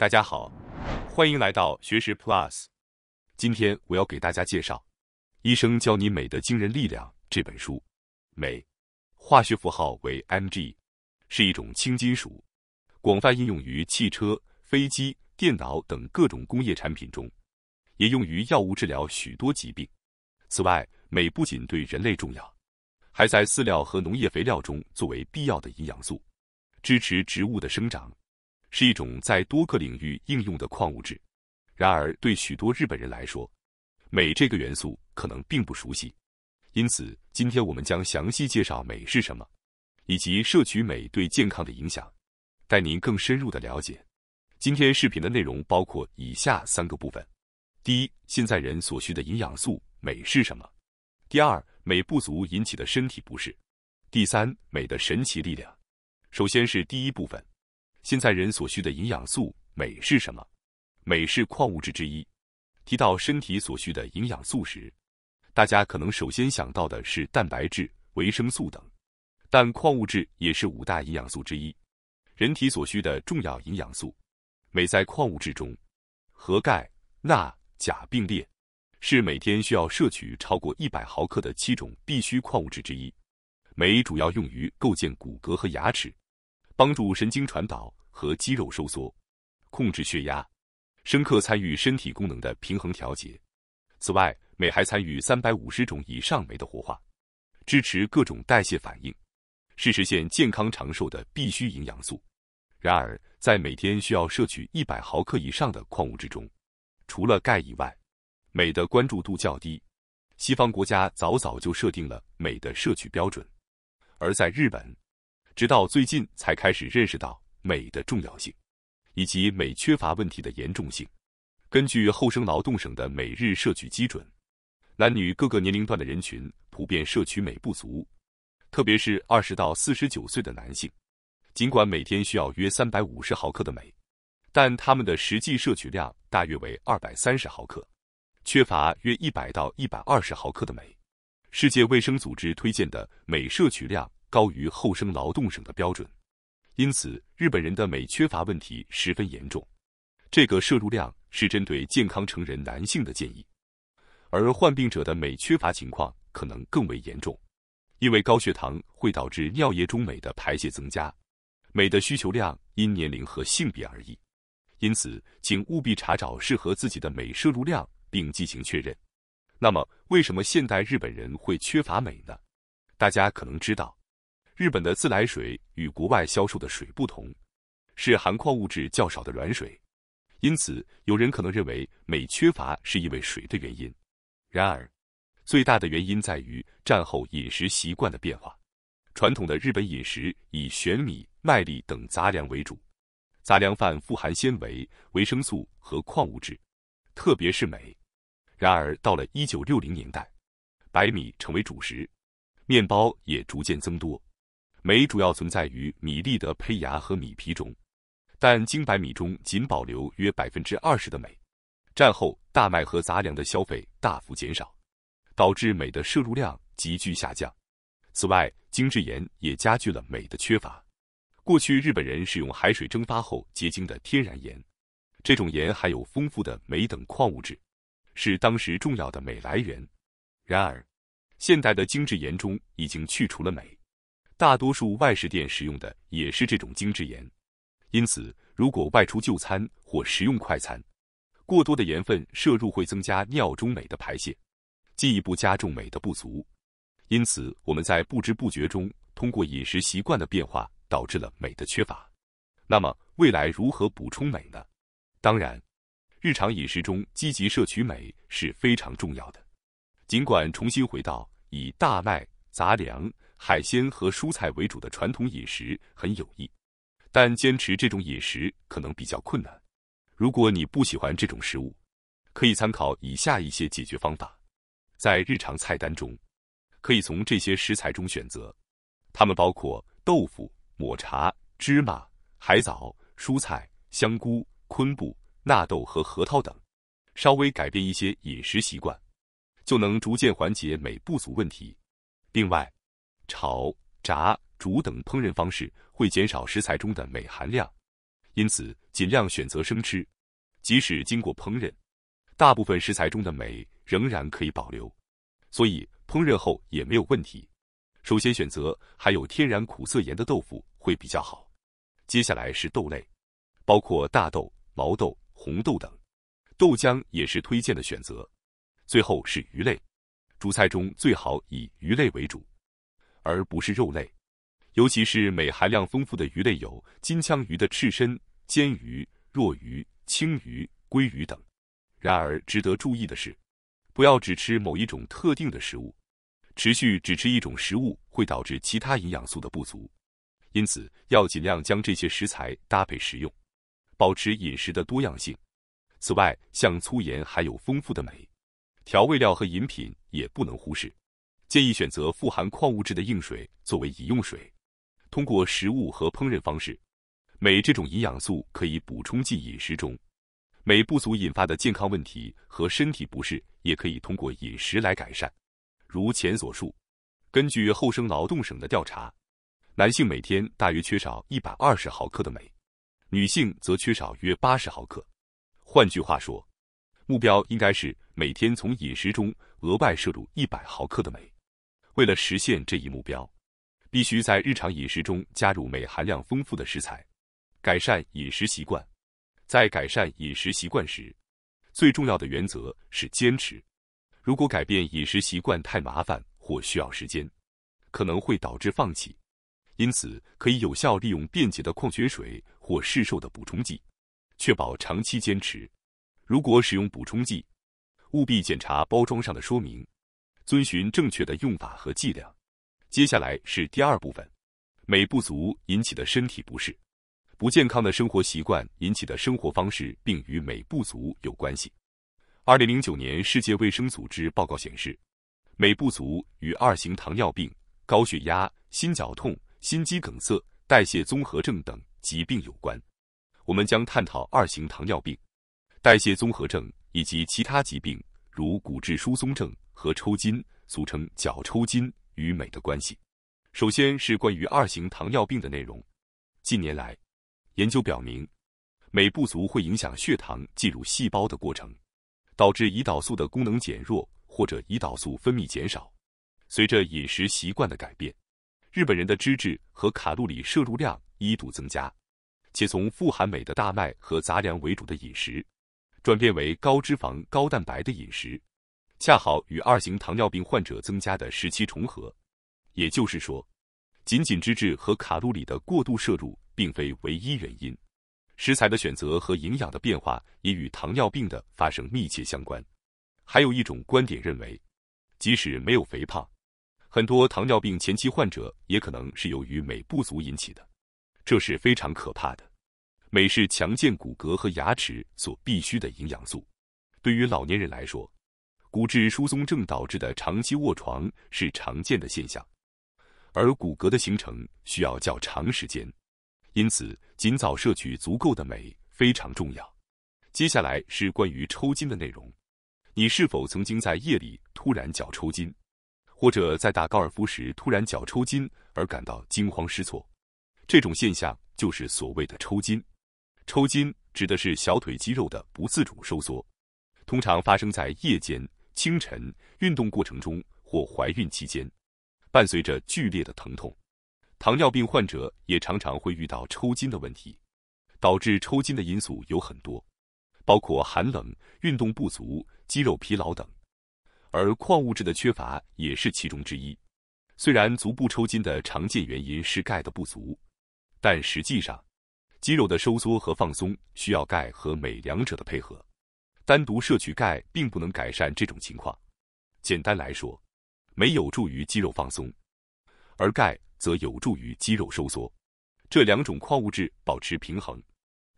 大家好，欢迎来到学识 Plus。今天我要给大家介绍《医生教你美的惊人力量》这本书。镁，化学符号为 Mg，是一种轻金属，广泛应用于汽车、飞机、电脑等各种工业产品中，也用于药物治疗许多疾病。此外，镁不仅对人类重要，还在饲料和农业肥料中作为必要的营养素，支持植物的生长。是一种在多个领域应用的矿物质。然而，对许多日本人来说，镁这个元素可能并不熟悉。因此，今天我们将详细介绍镁是什么，以及摄取镁对健康的影响，带您更深入的了解。今天视频的内容包括以下三个部分：第一，现在人所需的营养素镁是什么；第二，镁不足引起的身体不适；第三，镁的神奇力量。首先是第一部分。现在人所需的营养素镁是什么？镁是矿物质之一。提到身体所需的营养素时，大家可能首先想到的是蛋白质、维生素等，但矿物质也是五大营养素之一。人体所需的重要营养素镁在矿物质中，和钙、钠、钾并列，是每天需要摄取超过一百毫克的七种必需矿物质之一。镁主要用于构建骨骼和牙齿。帮助神经传导和肌肉收缩，控制血压，深刻参与身体功能的平衡调节。此外，镁还参与三百五十种以上酶的活化，支持各种代谢反应，是实现健康长寿的必需营养素。然而，在每天需要摄取一百毫克以上的矿物质中，除了钙以外，镁的关注度较低。西方国家早早就设定了镁的摄取标准，而在日本。直到最近才开始认识到镁的重要性，以及镁缺乏问题的严重性。根据厚生劳动省的每日摄取基准，男女各个年龄段的人群普遍摄取镁不足，特别是20到49岁的男性，尽管每天需要约350毫克的镁，但他们的实际摄取量大约为230毫克，缺乏约100一120毫克的镁。世界卫生组织推荐的镁摄取量。高于后生劳动省的标准，因此日本人的镁缺乏问题十分严重。这个摄入量是针对健康成人男性的建议，而患病者的镁缺乏情况可能更为严重，因为高血糖会导致尿液中镁的排泄增加。镁的需求量因年龄和性别而异，因此请务必查找适合自己的镁摄入量并进行确认。那么，为什么现代日本人会缺乏镁呢？大家可能知道。日本的自来水与国外销售的水不同，是含矿物质较少的软水，因此有人可能认为镁缺乏是因为水的原因。然而，最大的原因在于战后饮食习惯的变化。传统的日本饮食以玄米、麦粒等杂粮为主，杂粮饭富含纤维、维生素和矿物质，特别是镁。然而，到了1960年代，白米成为主食，面包也逐渐增多。镁主要存在于米粒的胚芽和米皮中，但精白米中仅保留约百分之二十的镁。战后，大麦和杂粮的消费大幅减少，导致镁的摄入量急剧下降。此外，精制盐也加剧了镁的缺乏。过去，日本人使用海水蒸发后结晶的天然盐，这种盐含有丰富的镁等矿物质，是当时重要的镁来源。然而，现代的精制盐中已经去除了镁。大多数外食店使用的也是这种精致盐，因此如果外出就餐或食用快餐，过多的盐分摄入会增加尿中镁的排泄，进一步加重镁的不足。因此，我们在不知不觉中通过饮食习惯的变化导致了镁的缺乏。那么，未来如何补充镁呢？当然，日常饮食中积极摄取镁是非常重要的。尽管重新回到以大麦、杂粮。海鲜和蔬菜为主的传统饮食很有益，但坚持这种饮食可能比较困难。如果你不喜欢这种食物，可以参考以下一些解决方法：在日常菜单中，可以从这些食材中选择，它们包括豆腐、抹茶、芝麻、海藻、蔬菜、香菇、昆布、纳豆和核桃等。稍微改变一些饮食习惯，就能逐渐缓解镁不足问题。另外，炒、炸、煮等烹饪方式会减少食材中的镁含量，因此尽量选择生吃。即使经过烹饪，大部分食材中的镁仍然可以保留，所以烹饪后也没有问题。首先选择含有天然苦涩盐的豆腐会比较好。接下来是豆类，包括大豆、毛豆、红豆等，豆浆也是推荐的选择。最后是鱼类，主菜中最好以鱼类为主。而不是肉类，尤其是镁含量丰富的鱼类，有金枪鱼的赤身、煎鱼、弱鱼、青鱼、鲑鱼等。然而，值得注意的是，不要只吃某一种特定的食物，持续只吃一种食物会导致其他营养素的不足。因此，要尽量将这些食材搭配食用，保持饮食的多样性。此外，像粗盐含有丰富的镁，调味料和饮品也不能忽视。建议选择富含矿物质的硬水作为饮用水。通过食物和烹饪方式，镁这种营养素可以补充进饮食中。镁不足引发的健康问题和身体不适也可以通过饮食来改善。如前所述，根据厚生劳动省的调查，男性每天大约缺少一百二十毫克的镁，女性则缺少约八十毫克。换句话说，目标应该是每天从饮食中额外摄入一百毫克的镁。为了实现这一目标，必须在日常饮食中加入镁含量丰富的食材，改善饮食习惯。在改善饮食习惯时，最重要的原则是坚持。如果改变饮食习惯太麻烦或需要时间，可能会导致放弃。因此，可以有效利用便捷的矿泉水或市售的补充剂，确保长期坚持。如果使用补充剂，务必检查包装上的说明。遵循正确的用法和剂量。接下来是第二部分，镁不足引起的身体不适、不健康的生活习惯引起的生活方式，并与镁不足有关系。二零零九年世界卫生组织报告显示，镁不足与二型糖尿病、高血压、心绞痛、心肌梗塞、代谢综合症等疾病有关。我们将探讨二型糖尿病、代谢综合症以及其他疾病，如骨质疏松症。和抽筋，俗称脚抽筋与镁的关系。首先是关于二型糖尿病的内容。近年来，研究表明，镁不足会影响血糖进入细胞的过程，导致胰岛素的功能减弱或者胰岛素分泌减少。随着饮食习惯的改变，日本人的脂质和卡路里摄入量一度增加，且从富含镁的大麦和杂粮为主的饮食，转变为高脂肪、高蛋白的饮食。恰好与二型糖尿病患者增加的时期重合，也就是说，仅仅脂质和卡路里的过度摄入并非唯一原因，食材的选择和营养的变化也与糖尿病的发生密切相关。还有一种观点认为，即使没有肥胖，很多糖尿病前期患者也可能是由于镁不足引起的，这是非常可怕的。镁是强健骨骼和牙齿所必需的营养素，对于老年人来说。骨质疏松症导致的长期卧床是常见的现象，而骨骼的形成需要较长时间，因此尽早摄取足够的镁非常重要。接下来是关于抽筋的内容。你是否曾经在夜里突然脚抽筋，或者在打高尔夫时突然脚抽筋而感到惊慌失措？这种现象就是所谓的抽筋。抽筋指的是小腿肌肉的不自主收缩，通常发生在夜间。清晨运动过程中或怀孕期间，伴随着剧烈的疼痛，糖尿病患者也常常会遇到抽筋的问题。导致抽筋的因素有很多，包括寒冷、运动不足、肌肉疲劳等，而矿物质的缺乏也是其中之一。虽然足部抽筋的常见原因是钙的不足，但实际上，肌肉的收缩和放松需要钙和镁两者的配合。单独摄取钙并不能改善这种情况。简单来说，镁有助于肌肉放松，而钙则有助于肌肉收缩。这两种矿物质保持平衡，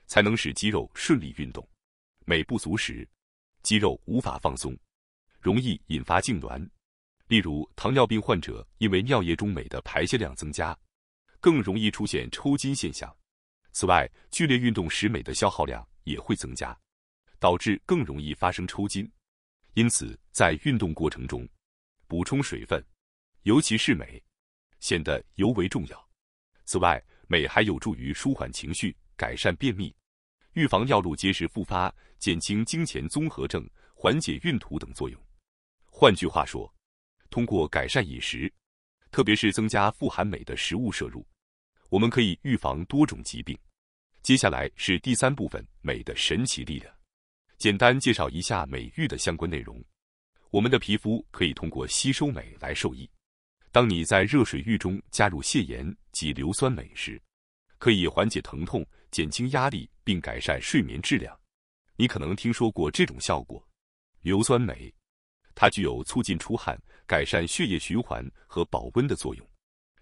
才能使肌肉顺利运动。镁不足时，肌肉无法放松，容易引发痉挛。例如，糖尿病患者因为尿液中镁的排泄量增加，更容易出现抽筋现象。此外，剧烈运动时镁的消耗量也会增加。导致更容易发生抽筋，因此在运动过程中补充水分，尤其是镁，显得尤为重要。此外，镁还有助于舒缓情绪、改善便秘、预防尿路结石复发、减轻经前综合症、缓解孕吐等作用。换句话说，通过改善饮食，特别是增加富含镁的食物摄入，我们可以预防多种疾病。接下来是第三部分：镁的神奇力量。简单介绍一下美玉的相关内容。我们的皮肤可以通过吸收镁来受益。当你在热水浴中加入泻盐及硫酸镁时，可以缓解疼痛、减轻压力并改善睡眠质量。你可能听说过这种效果。硫酸镁，它具有促进出汗、改善血液循环和保温的作用，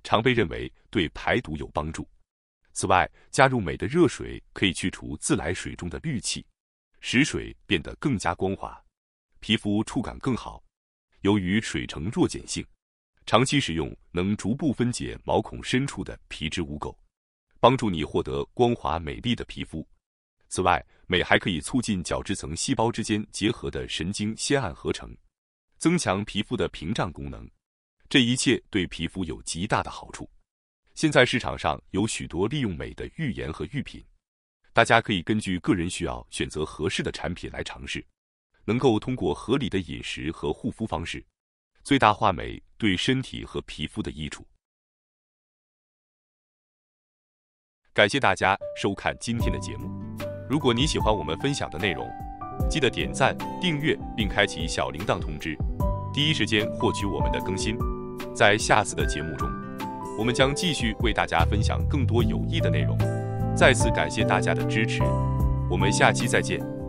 常被认为对排毒有帮助。此外，加入镁的热水可以去除自来水中的氯气。使水变得更加光滑，皮肤触感更好。由于水呈弱碱性，长期使用能逐步分解毛孔深处的皮脂污垢，帮助你获得光滑美丽的皮肤。此外，镁还可以促进角质层细胞之间结合的神经酰胺合成，增强皮肤的屏障功能。这一切对皮肤有极大的好处。现在市场上有许多利用镁的浴盐和浴品。大家可以根据个人需要选择合适的产品来尝试，能够通过合理的饮食和护肤方式，最大化美对身体和皮肤的益处。感谢大家收看今天的节目。如果你喜欢我们分享的内容，记得点赞、订阅并开启小铃铛通知，第一时间获取我们的更新。在下次的节目中，我们将继续为大家分享更多有益的内容。再次感谢大家的支持，我们下期再见。